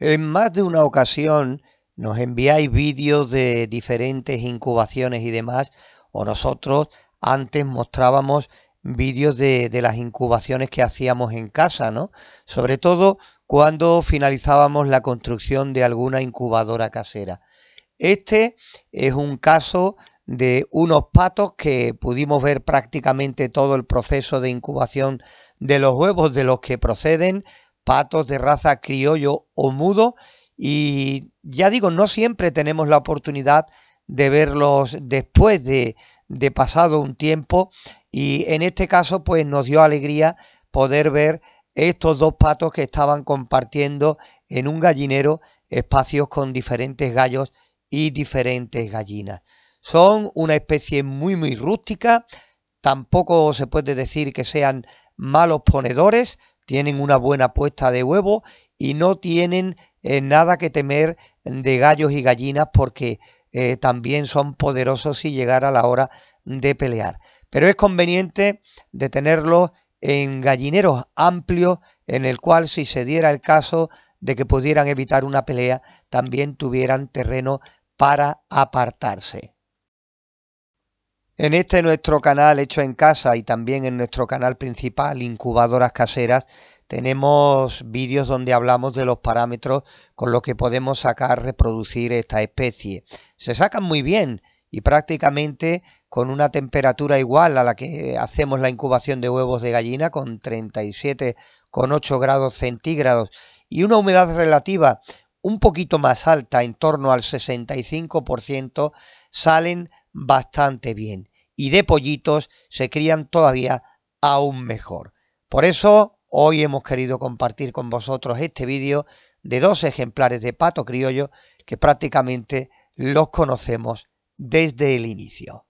En más de una ocasión nos enviáis vídeos de diferentes incubaciones y demás, o nosotros antes mostrábamos vídeos de, las incubaciones que hacíamos en casa, ¿no? Sobre todo cuando finalizábamos la construcción de alguna incubadora casera. Este es un caso de unos patos que pudimos ver prácticamente todo el proceso de incubación de los huevos de los que proceden patos de raza criollo o mudo y ya digo, no siempre tenemos la oportunidad de verlos después de, pasado un tiempo y en este caso pues nos dio alegría poder ver estos dos patos que estaban compartiendo en un gallinero espacios con diferentes gallos y diferentes gallinas. Son una especie muy muy rústica, tampoco se puede decir que sean malos ponedores, tienen una buena puesta de huevo y no tienen eh, nada que temer de gallos y gallinas porque eh, también son poderosos si llegara la hora de pelear. Pero es conveniente de tenerlos en gallineros amplios en el cual si se diera el caso de que pudieran evitar una pelea, también tuvieran terreno para apartarse. En este nuestro canal hecho en casa y también en nuestro canal principal, Incubadoras Caseras, tenemos vídeos donde hablamos de los parámetros con los que podemos sacar, reproducir esta especie. Se sacan muy bien y prácticamente con una temperatura igual a la que hacemos la incubación de huevos de gallina, con 37,8 grados centígrados y una humedad relativa, un poquito más alta, en torno al 65%, salen bastante bien. Y de pollitos se crían todavía aún mejor. Por eso hoy hemos querido compartir con vosotros este vídeo de dos ejemplares de pato criollo que prácticamente los conocemos desde el inicio.